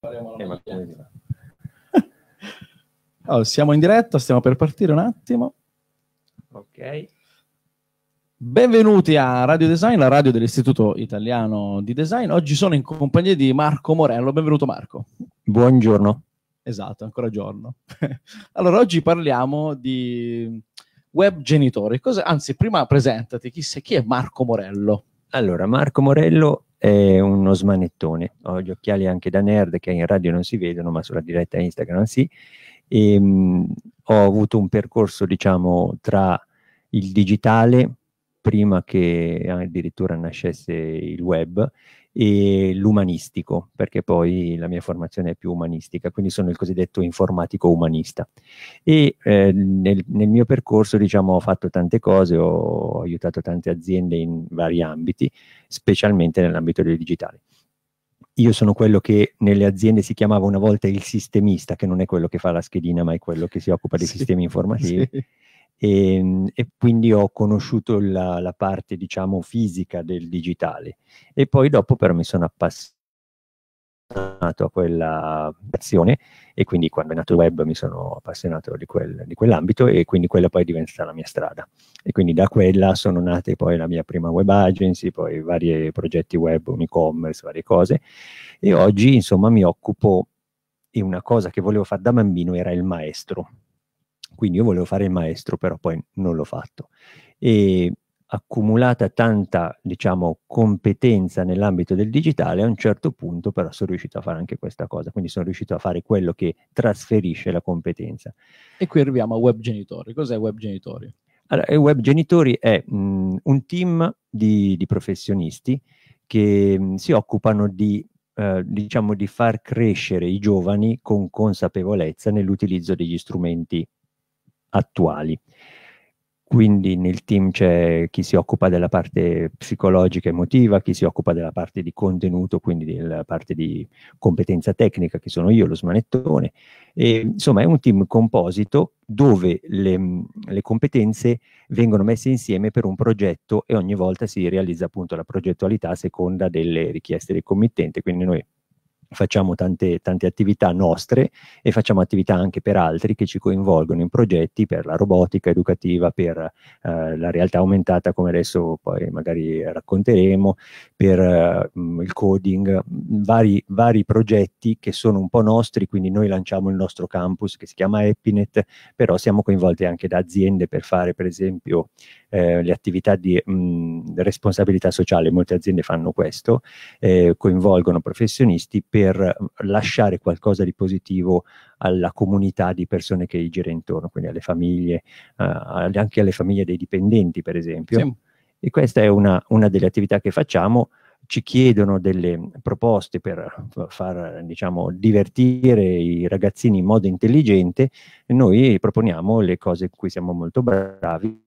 faremo la eh, allora, siamo in diretta, stiamo per partire un attimo. Ok. Benvenuti a Radio Design, la radio dell'Istituto Italiano di Design. Oggi sono in compagnia di Marco Morello. Benvenuto Marco. Buongiorno. Esatto, ancora giorno. allora, oggi parliamo di web genitori. Cosa, anzi, prima presentati, chi, sei, chi è Marco Morello? Allora, Marco Morello è uno smanettone. Ho gli occhiali anche da nerd che in radio non si vedono, ma sulla diretta Instagram sì. E, ehm, mh, ho avuto un percorso, diciamo, tra il digitale, prima che addirittura nascesse il web, e l'umanistico, perché poi la mia formazione è più umanistica, quindi sono il cosiddetto informatico umanista. E eh, nel, nel, mio percorso, diciamo, ho fatto tante cose, ho aiutato tante aziende in vari ambiti, specialmente nell'ambito del digitale. Io sono quello che nelle aziende si chiamava una volta il sistemista, che non è quello che fa la schedina, ma è quello che si occupa dei sì, sistemi informativi. Sì e, ehm, e quindi ho conosciuto la, la parte diciamo fisica del digitale e poi dopo però mi sono appassionato a quella azione e quindi quando è nato il web mi sono appassionato di, quel, di, quell'ambito e quindi quella poi è diventata la mia strada e quindi da quella sono nate poi la mia prima web agency poi vari progetti web, un e-commerce, varie cose e oggi insomma mi occupo di una cosa che volevo fare da bambino era il maestro quindi io volevo fare il maestro, però poi non l'ho fatto. E accumulata tanta, diciamo, competenza nell'ambito del digitale, a un certo punto però sono riuscito a fare anche questa cosa, quindi sono riuscito a fare quello che trasferisce la competenza. E qui arriviamo a Web Genitori. Cos'è Web Genitori? Allora, Web Genitori è mh, mhmm, un team di, di professionisti che mh, mhmm, si occupano di eh, diciamo di far crescere i giovani con consapevolezza nell'utilizzo degli strumenti attuali. Quindi nel team c'è chi si occupa della parte psicologica e emotiva, chi si occupa della parte di contenuto, quindi della parte di competenza tecnica, che sono io, lo smanettone. E, insomma, è un team composito dove le, le, competenze vengono messe insieme per un progetto e ogni volta si realizza appunto la progettualità a seconda delle richieste del committente. Quindi noi facciamo tante, tante, attività nostre e facciamo attività anche per altri che ci coinvolgono in progetti per la robotica educativa, per eh, la realtà aumentata come adesso poi magari racconteremo, per eh, il coding, mm, vari, vari, progetti che sono un po' nostri, quindi noi lanciamo il nostro campus che si chiama Epinet, però siamo coinvolti anche da aziende per fare per esempio eh, le attività di mh, mm, responsabilità sociale, molte aziende fanno questo, eh, coinvolgono professionisti per per lasciare qualcosa di positivo alla comunità di persone che gli gira intorno, quindi alle famiglie, uh, anche alle famiglie dei dipendenti, per esempio. Sì. E questa è una, una delle attività che facciamo ci chiedono delle proposte per far diciamo, divertire i ragazzini in modo intelligente, E noi proponiamo le cose in cui siamo molto bravi,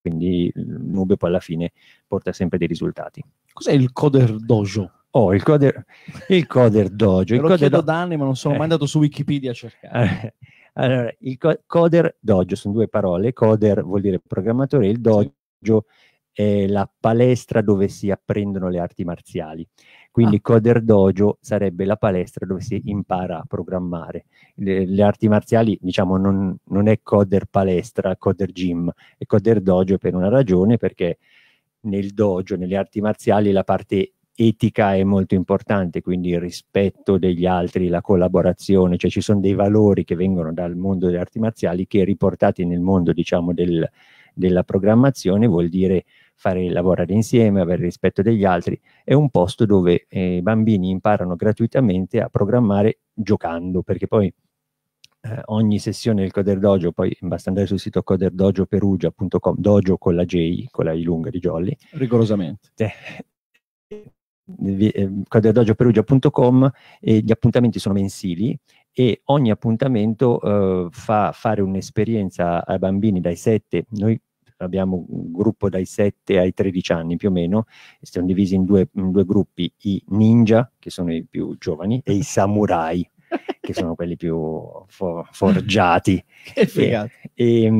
quindi il Nubio poi alla fine porta sempre dei risultati. Cos'è il Coder Dojo? Oh, il coder, il coder dojo. il lo coder do... da anni, ma non sono mai eh. andato su Wikipedia a cercare. Eh, allora, il co- coder dojo sono due parole. Coder vuol dire programmatore, il dojo è la palestra dove si apprendono le arti marziali. Quindi ah. coder dojo sarebbe la palestra dove si impara a programmare. Le, le arti marziali, diciamo, non, non è coder palestra, coder gym, è coder dojo per una ragione, perché nel dojo, nelle arti marziali, la parte etica è molto importante, quindi il rispetto degli altri, la collaborazione, cioè ci sono dei valori che vengono dal mondo delle arti marziali che riportati nel mondo diciamo, del, della programmazione vuol dire fare lavorare insieme, avere rispetto degli altri, è un posto dove eh, i bambini imparano gratuitamente a programmare giocando, perché poi eh, ogni sessione del Coder Dojo, poi basta andare sul sito coderdojoperugia.com, dojo con la J, con la I lunga di Jolly. Rigorosamente. Eh, Ehm, codriadogioperugia.com e gli appuntamenti sono mensili e ogni appuntamento eh, fa fare un'esperienza ai bambini dai 7, noi abbiamo un gruppo dai 7 ai 13 anni più o meno, siamo divisi in due, in due gruppi, i ninja, che sono i più giovani, e i samurai, che sono quelli più for- forgiati. E, e,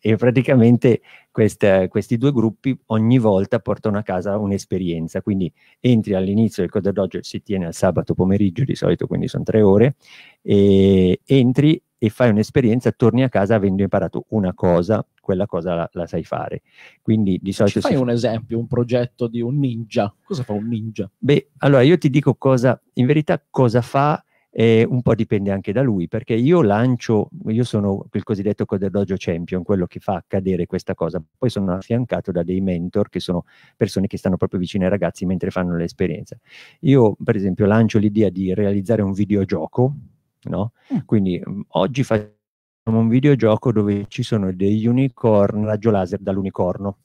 e, praticamente queste, questi due gruppi ogni volta portano a casa un'esperienza, quindi entri all'inizio, del Coder Dojo si tiene al sabato pomeriggio di solito, quindi sono tre ore, e entri e fai un'esperienza, torni a casa avendo imparato una cosa, quella cosa la, la sai fare. Quindi di solito... Ci fai si... un esempio, un progetto di un ninja. Cosa fa un ninja? Beh, allora io ti dico cosa, in verità cosa fa eh, un po' dipende anche da lui, perché io lancio, io sono il cosiddetto Coderdojo Champion, quello che fa accadere questa cosa, poi sono affiancato da dei mentor che sono persone che stanno proprio vicino ai ragazzi mentre fanno l'esperienza. Io per esempio lancio l'idea di realizzare un videogioco, no? Mm. Quindi mm, oggi facciamo un videogioco dove ci sono degli unicorn, raggio laser dall'unicorno,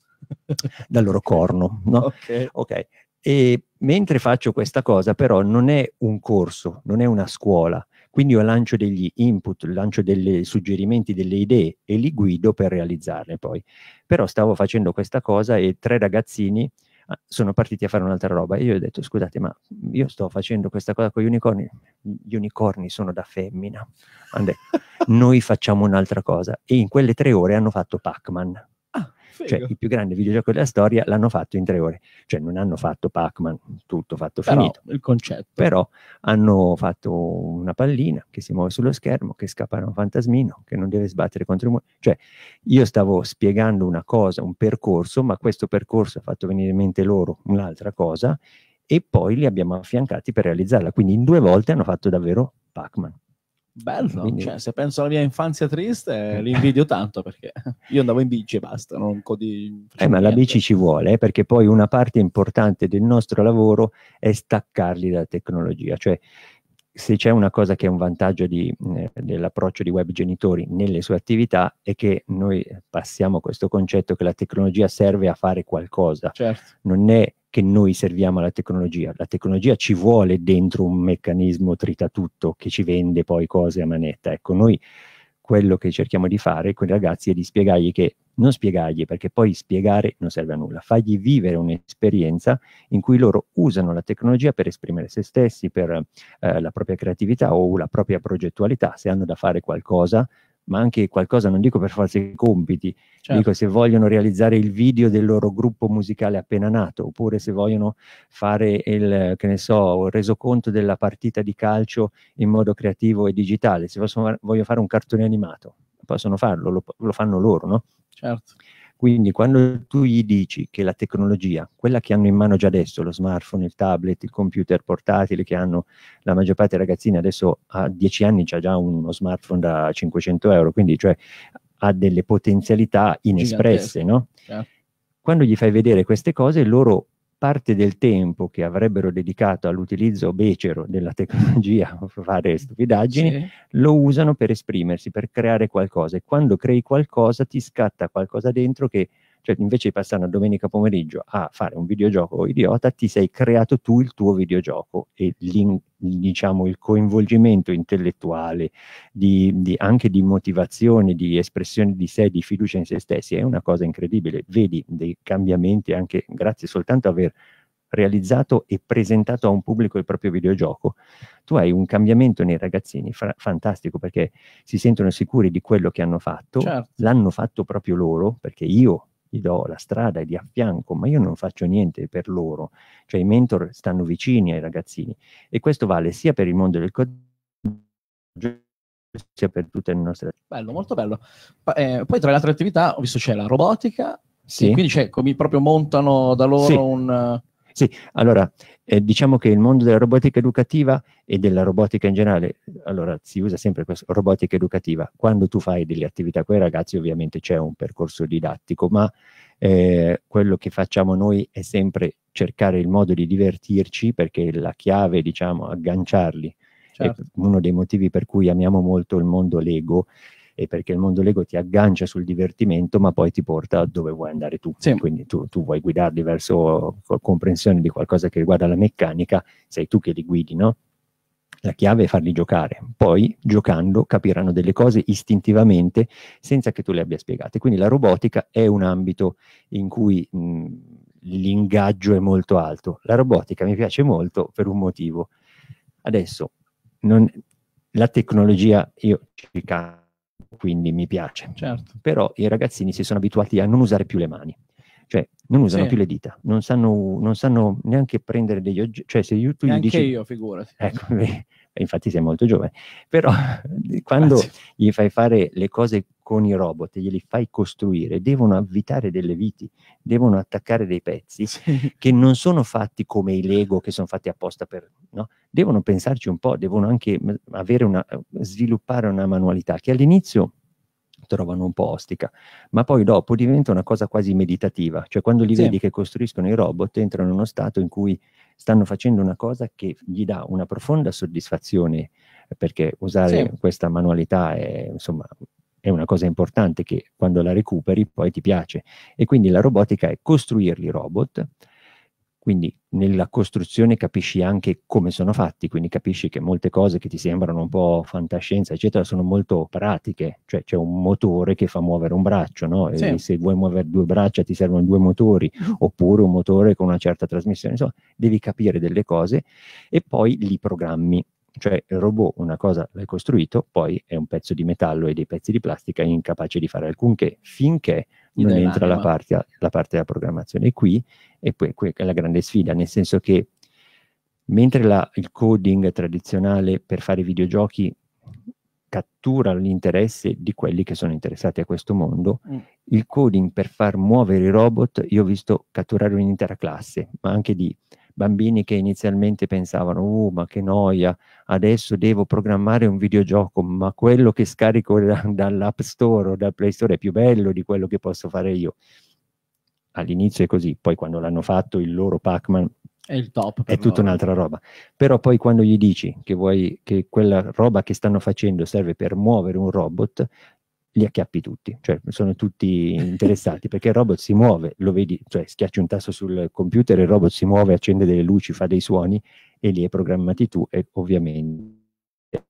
dal loro corno, no? Ok. okay. E Mentre faccio questa cosa però non è un corso, non è una scuola, quindi io lancio degli input, lancio dei suggerimenti, delle idee e li guido per realizzarle poi. Però stavo facendo questa cosa e tre ragazzini ah, sono partiti a fare un'altra roba e io ho detto scusate ma io sto facendo questa cosa con gli unicorni, gli unicorni sono da femmina, Andè, noi facciamo un'altra cosa e in quelle tre ore hanno fatto Pac-Man cioè, Figo. Cioè, il più grande videogioco della storia l'hanno fatto in tre ore. Cioè, non hanno fatto Pac-Man, tutto fatto Però, finito. Il concetto. Però hanno fatto una pallina che si muove sullo schermo, che scappa da un fantasmino, che non deve sbattere contro il muro. Cioè, io stavo spiegando una cosa, un percorso, ma questo percorso ha fatto venire in mente loro un'altra cosa e poi li abbiamo affiancati per realizzarla. Quindi in due volte hanno fatto davvero Pac-Man. Bello, Quindi... cioè, se penso alla mia infanzia triste, eh. l'invidio tanto perché io andavo in bici e basta. Non codi, eh, ma niente. la bici ci vuole eh, perché poi una parte importante del nostro lavoro è staccarli dalla tecnologia. Cioè, se c'è una cosa che è un vantaggio di, eh, dell'approccio di web genitori nelle sue attività è che noi passiamo questo concetto che la tecnologia serve a fare qualcosa, certo. non è che noi serviamo alla tecnologia. La tecnologia ci vuole dentro un meccanismo tritatutto che ci vende poi cose a manetta. Ecco, noi quello che cerchiamo di fare con i ragazzi è di spiegargli che non spiegargli, perché poi spiegare non serve a nulla, fagli vivere un'esperienza in cui loro usano la tecnologia per esprimere se stessi, per eh, la propria creatività o la propria progettualità, se hanno da fare qualcosa ma anche qualcosa, non dico per forza i compiti, certo. dico se vogliono realizzare il video del loro gruppo musicale appena nato, oppure se vogliono fare il, che ne so, il resoconto della partita di calcio in modo creativo e digitale, se posso, voglio fare un cartone animato, possono farlo, lo, lo fanno loro, no? Certo. Quindi quando tu gli dici che la tecnologia, quella che hanno in mano già adesso, lo smartphone, il tablet, il computer portatile che hanno la maggior parte dei ragazzini adesso a 10 anni c'ha già uno smartphone da 500 euro, quindi cioè ha delle potenzialità inespresse, no? Yeah. Certo. Quando gli fai vedere queste cose, loro parte del tempo che avrebbero dedicato all'utilizzo becero della tecnologia a fare stupidaggini sì. lo usano per esprimersi, per creare qualcosa e quando crei qualcosa ti scatta qualcosa dentro che cioè, invece di passare una domenica pomeriggio a fare un videogioco oh, idiota, ti sei creato tu il tuo videogioco e diciamo, il coinvolgimento intellettuale, di, di, anche di motivazione, di espressione di sé, di fiducia in se stessi, è una cosa incredibile. Vedi dei cambiamenti anche grazie soltanto a aver realizzato e presentato a un pubblico il proprio videogioco, tu hai un cambiamento nei ragazzini fra- fantastico perché si sentono sicuri di quello che hanno fatto, certo. l'hanno fatto proprio loro, perché io gli do la strada e li affianco, ma io non faccio niente per loro, cioè i mentor stanno vicini ai ragazzini e questo vale sia per il mondo del codice sia per tutte le nostre attività. Bello, molto bello. Eh, poi tra le altre attività ho visto c'è la robotica, sì. quindi c'è, come proprio montano da loro sì. un... Sì, allora, eh, diciamo che il mondo della robotica educativa e della robotica in generale, allora si usa sempre questa robotica educativa. Quando tu fai delle attività con i ragazzi ovviamente c'è un percorso didattico, ma eh, quello che facciamo noi è sempre cercare il modo di divertirci perché la chiave, diciamo, agganciarli. Certo. È uno dei motivi per cui amiamo molto il mondo Lego e perché il mondo Lego ti aggancia sul divertimento ma poi ti porta dove vuoi andare tu. Sì. Quindi tu, tu, vuoi guidarli verso comprensione di qualcosa che riguarda la meccanica, sei tu che li guidi, no? La chiave è farli giocare, poi giocando capiranno delle cose istintivamente senza che tu le abbia spiegate. Quindi la robotica è un ambito in cui mh, mhmm, l'ingaggio è molto alto. La robotica mi piace molto per un motivo. Adesso non, la tecnologia, io ci cambio quindi mi piace. Certo. Però i ragazzini si sono abituati a non usare più le mani, cioè non usano sì. più le dita, non sanno, non sanno, neanche prendere degli oggetti, cioè se YouTube Neanche dici... io, figurati. Ecco, infatti sei molto giovane, però quando Grazie. gli fai fare le cose con i robot e glieli fai costruire, devono avvitare delle viti, devono attaccare dei pezzi sì. che non sono fatti come i Lego che sono fatti apposta per... No? Devono pensarci un po', devono anche avere una, sviluppare una manualità che all'inizio trovano un po' ostica, ma poi dopo diventa una cosa quasi meditativa, cioè quando li sì. vedi che costruiscono i robot entrano in uno stato in cui stanno facendo una cosa che gli dà una profonda soddisfazione, eh, perché usare sì. questa manualità è insomma è una cosa importante che quando la recuperi poi ti piace. E quindi la robotica è costruirli robot, quindi nella costruzione capisci anche come sono fatti, quindi capisci che molte cose che ti sembrano un po' fantascienza, eccetera, sono molto pratiche, cioè c'è un motore che fa muovere un braccio, no? Sì. se vuoi muovere due braccia ti servono due motori, oppure un motore con una certa trasmissione, insomma, devi capire delle cose e poi li programmi. Cioè il robot una cosa l'hai costruito, poi è un pezzo di metallo e dei pezzi di plastica incapace di fare alcunché finché non Dai, entra la parte, la parte, della programmazione. E qui, e poi, qui è la grande sfida, nel senso che mentre la, il coding tradizionale per fare videogiochi cattura l'interesse di quelli che sono interessati a questo mondo. Mm. Il coding per far muovere i robot, io ho visto catturare un'intera classe, ma anche di bambini che inizialmente pensavano, oh, ma che noia, adesso devo programmare un videogioco, ma quello che scarico da, dall'App Store o dal Play Store è più bello di quello che posso fare io. All'inizio è così, poi quando l'hanno fatto il loro Pac-Man è, il top è tutta un'altra roba. Però poi quando gli dici che, vuoi, che quella roba che stanno facendo serve per muovere un robot, li acchiappi tutti, cioè sono tutti interessati perché il robot si muove, lo vedi, cioè schiacci un tasto sul computer, il robot si muove, accende delle luci, fa dei suoni e li hai programmati tu e ovviamente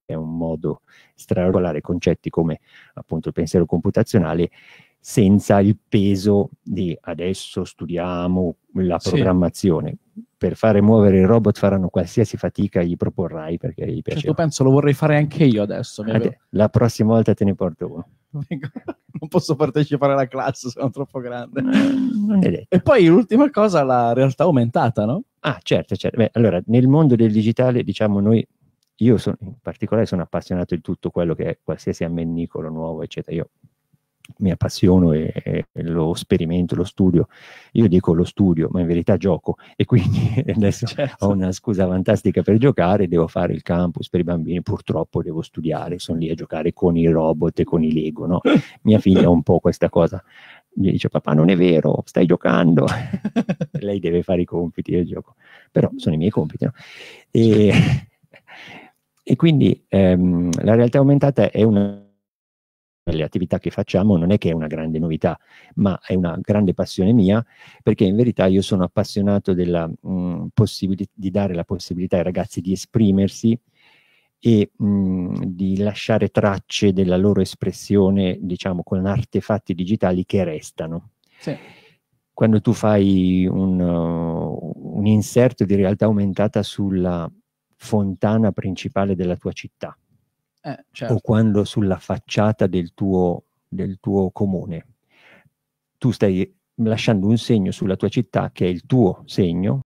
è un modo straordinario concetti come appunto il pensiero computazionale senza il peso di adesso studiamo la programmazione. Sì. Per fare muovere il robot faranno qualsiasi fatica, gli proporrai perché gli piace. Certo, penso lo vorrei fare anche io adesso. Ad- la prossima volta te ne porto uno non posso partecipare alla classe, sono troppo grande. Eh, e poi l'ultima cosa, la realtà aumentata, no? Ah, certo, certo. Beh, allora, nel mondo del digitale, diciamo, noi, io sono, in particolare sono appassionato di tutto quello che è qualsiasi ammennicolo nuovo, eccetera. Io mi appassiono e, e, lo sperimento, lo studio. Io dico lo studio, ma in verità gioco e quindi adesso certo. ho una scusa fantastica per giocare, devo fare il campus per i bambini, purtroppo devo studiare, sono lì a giocare con i robot e con i Lego, no? Mia figlia ha un po' questa cosa. Gli dice papà non è vero, stai giocando, lei deve fare i compiti, io gioco, però sono i miei compiti. No? E, e quindi ehm, la realtà aumentata è una nelle attività che facciamo non è che è una grande novità, ma è una grande passione mia, perché in verità io sono appassionato della, mh, mm, di dare la possibilità ai ragazzi di esprimersi e mh, mm, di lasciare tracce della loro espressione, diciamo, con artefatti digitali che restano. Sì. Quando tu fai un, uh, un inserto di realtà aumentata sulla fontana principale della tua città, eh, certo. o quando sulla facciata del tuo, del tuo comune tu stai lasciando un segno sulla tua città che è il tuo segno